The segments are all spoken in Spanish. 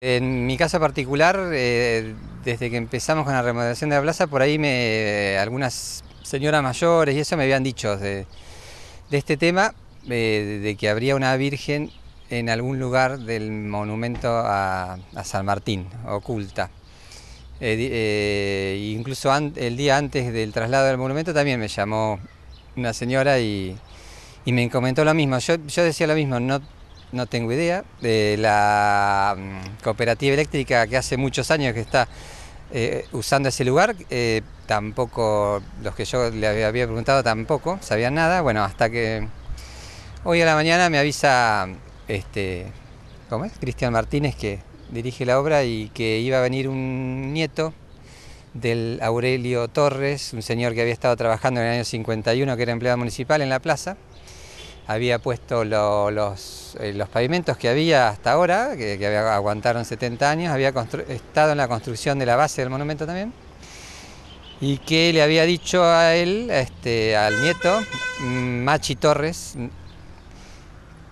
En mi casa particular, eh, desde que empezamos con la remodelación de la plaza, por ahí me, algunas señoras mayores y eso me habían dicho de, este tema, eh, de que habría una virgen en algún lugar del monumento a, San Martín, oculta. Eh, incluso el día antes del traslado del monumento también me llamó una señora y, me comentó lo mismo. Yo, decía lo mismo, no tengo idea. de la, mm, cooperativa eléctrica que hace muchos años que está eh, usando ese lugar, eh, tampoco, los que yo le había, preguntado tampoco sabían nada, bueno, hasta que hoy a la mañana me avisa este, ¿cómo es? Cristian Martínez que dirige la obra y que iba a venir un nieto del Aurelio Torres, un señor que había estado trabajando en el año 51, que era empleado municipal en la plaza, había puesto los, eh, los, pavimentos que había hasta ahora, que, aguantaron 70 años, había estado en la construcción de la base del monumento también, y que le había dicho a él, este, al nieto, mm, Machi Torres,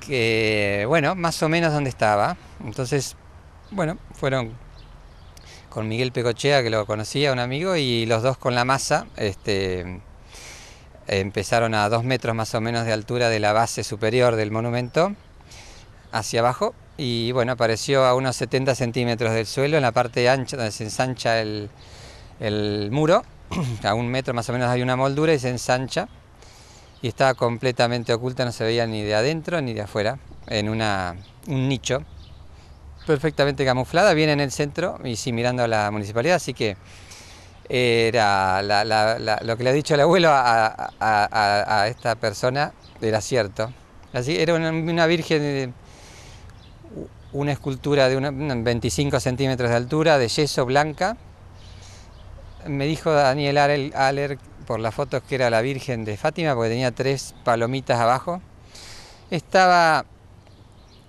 que, bueno, más o menos donde estaba. Entonces, bueno, fueron con Miguel Pecochea, que lo conocía, un amigo, y los dos con la masa, este, empezaron a dos metros más o menos de altura de la base superior del monumento hacia abajo y bueno, apareció a unos 70 centímetros del suelo en la parte ancha donde se ensancha el, muro, a un metro más o menos hay una moldura y se ensancha y estaba completamente oculta, no se veía ni de adentro ni de afuera, en una, un nicho perfectamente camuflada, bien en el centro y sí mirando a la municipalidad, así que era lo que le ha dicho el abuelo a, esta persona era cierto. Así, era una, virgen, una escultura de 25 centímetros de altura, de yeso blanca. Me dijo Daniel Aller por las fotos que era la Virgen de Fátima, porque tenía tres palomitas abajo. Estaba,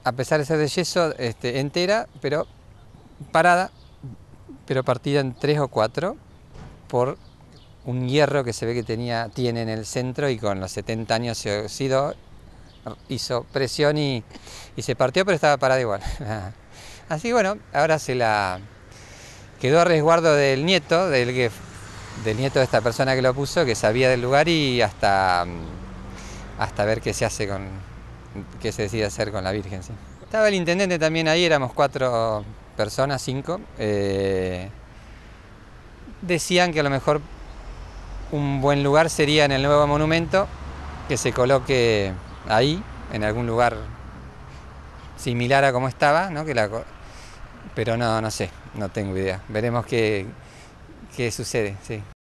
a pesar de ser de yeso, este, entera, pero parada, pero partida en tres o cuatro por un hierro que se ve que tenía, tiene en el centro y con los 70 años se oxidó, hizo presión y, se partió, pero estaba parada igual. Así que bueno, ahora se la quedó a resguardo del nieto, del, del nieto de esta persona que lo puso, que sabía del lugar y hasta, hasta ver qué se hace con, qué se decide hacer con la Virgen. Estaba el intendente también ahí, éramos cuatro personas, cinco. Eh, decían que a lo mejor un buen lugar sería en el nuevo monumento que se coloque ahí, en algún lugar similar a como estaba, ¿no? Que la, pero no, no sé, no tengo idea. Veremos qué, qué sucede, sí.